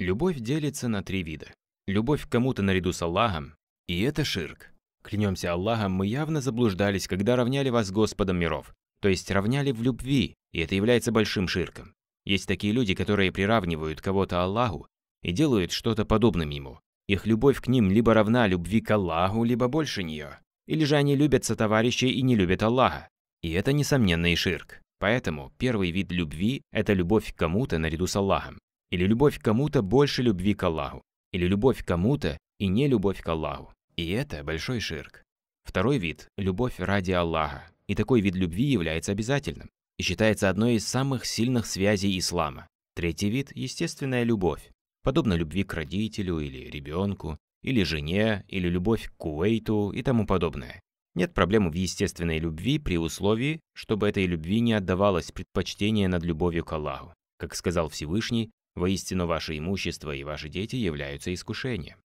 Любовь делится на три вида. Любовь к кому-то наряду с Аллахом, и это ширк. Клянемся Аллахом, мы явно заблуждались, когда равняли вас с Господом миров, то есть равняли в любви, и это является большим ширком. Есть такие люди, которые приравнивают кого-то Аллаху и делают что-то подобным ему. Их любовь к ним либо равна любви к Аллаху, либо больше нее. Или же они любят сотоварищей и не любят Аллаха. И это несомненный ширк. Поэтому первый вид любви – это любовь к кому-то наряду с Аллахом. Или любовь кому-то больше любви к Аллаху. Или любовь кому-то и не любовь к Аллаху. И это большой ширк. Второй вид – любовь ради Аллаха. И такой вид любви является обязательным и считается одной из самых сильных связей ислама. Третий вид – естественная любовь. Подобно любви к родителю или ребенку, или жене, или любовь к Куэйту и тому подобное. Нет проблем в естественной любви при условии, чтобы этой любви не отдавалось предпочтение над любовью к Аллаху. Как сказал Всевышний, Воистину, ваше имущество и ваши дети являются искушением.